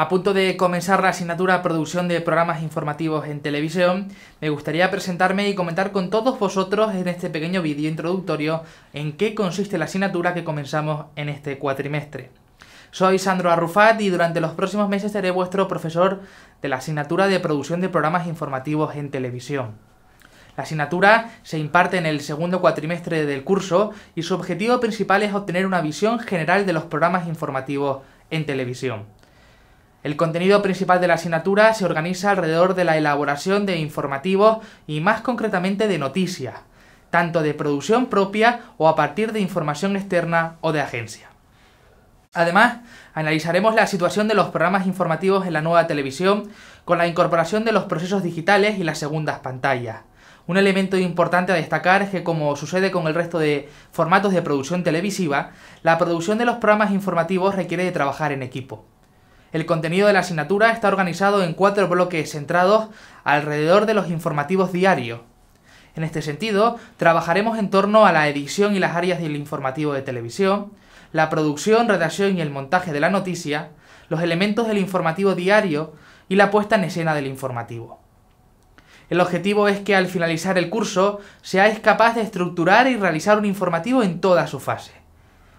A punto de comenzar la asignatura Producción de Programas Informativos en Televisión, me gustaría presentarme y comentar con todos vosotros en este pequeño vídeo introductorio en qué consiste la asignatura que comenzamos en este cuatrimestre. Soy Sandro Arrufat y durante los próximos meses seré vuestro profesor de la asignatura de Producción de Programas Informativos en Televisión. La asignatura se imparte en el segundo cuatrimestre del curso y su objetivo principal es obtener una visión general de los programas informativos en televisión. El contenido principal de la asignatura se organiza alrededor de la elaboración de informativos y más concretamente de noticias, tanto de producción propia o a partir de información externa o de agencia. Además, analizaremos la situación de los programas informativos en la nueva televisión con la incorporación de los procesos digitales y las segundas pantallas. Un elemento importante a destacar es que, como sucede con el resto de formatos de producción televisiva, la producción de los programas informativos requiere de trabajar en equipo. El contenido de la asignatura está organizado en cuatro bloques centrados alrededor de los informativos diarios. En este sentido, trabajaremos en torno a la edición y las áreas del informativo de televisión, la producción, redacción y el montaje de la noticia, los elementos del informativo diario y la puesta en escena del informativo. El objetivo es que al finalizar el curso seáis capaz de estructurar y realizar un informativo en toda su fases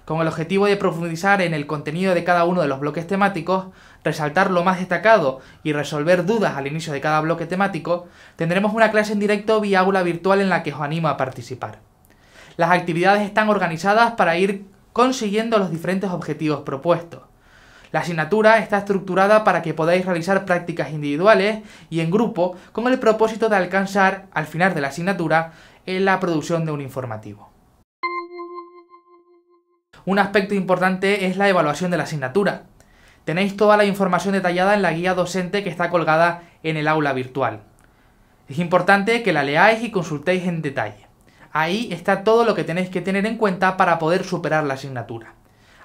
con el objetivo de profundizar en el contenido de cada uno de los bloques temáticos, resaltar lo más destacado y resolver dudas al inicio de cada bloque temático, tendremos una clase en directo vía aula virtual en la que os animo a participar. Las actividades están organizadas para ir consiguiendo los diferentes objetivos propuestos. La asignatura está estructurada para que podáis realizar prácticas individuales y en grupo con el propósito de alcanzar, al final de la asignatura, la producción de un informativo. Un aspecto importante es la evaluación de la asignatura. Tenéis toda la información detallada en la guía docente que está colgada en el aula virtual. Es importante que la leáis y consultéis en detalle. Ahí está todo lo que tenéis que tener en cuenta para poder superar la asignatura.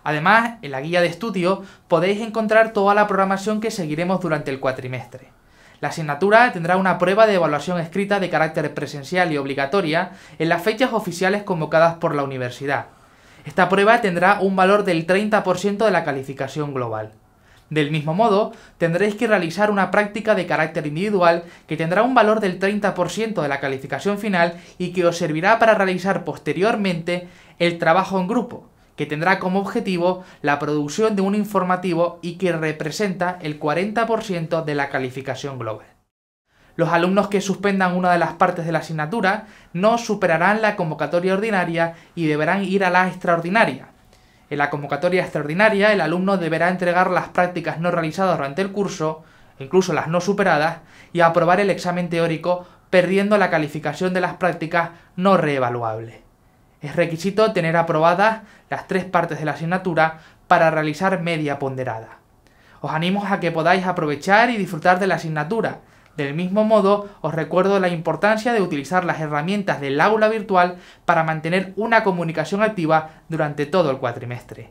Además, en la guía de estudio podéis encontrar toda la programación que seguiremos durante el cuatrimestre. La asignatura tendrá una prueba de evaluación escrita de carácter presencial y obligatoria en las fechas oficiales convocadas por la universidad. Esta prueba tendrá un valor del 30% de la calificación global. Del mismo modo, tendréis que realizar una práctica de carácter individual que tendrá un valor del 30% de la calificación final y que os servirá para realizar posteriormente el trabajo en grupo, que tendrá como objetivo la producción de un informativo y que representa el 40% de la calificación global. Los alumnos que suspendan una de las partes de la asignatura no superarán la convocatoria ordinaria y deberán ir a la extraordinaria. En la convocatoria extraordinaria, el alumno deberá entregar las prácticas no realizadas durante el curso, incluso las no superadas, y aprobar el examen teórico perdiendo la calificación de las prácticas no reevaluables. Es requisito tener aprobadas las tres partes de la asignatura para realizar media ponderada. Os animo a que podáis aprovechar y disfrutar de la asignatura, del mismo modo, os recuerdo la importancia de utilizar las herramientas del aula virtual para mantener una comunicación activa durante todo el cuatrimestre.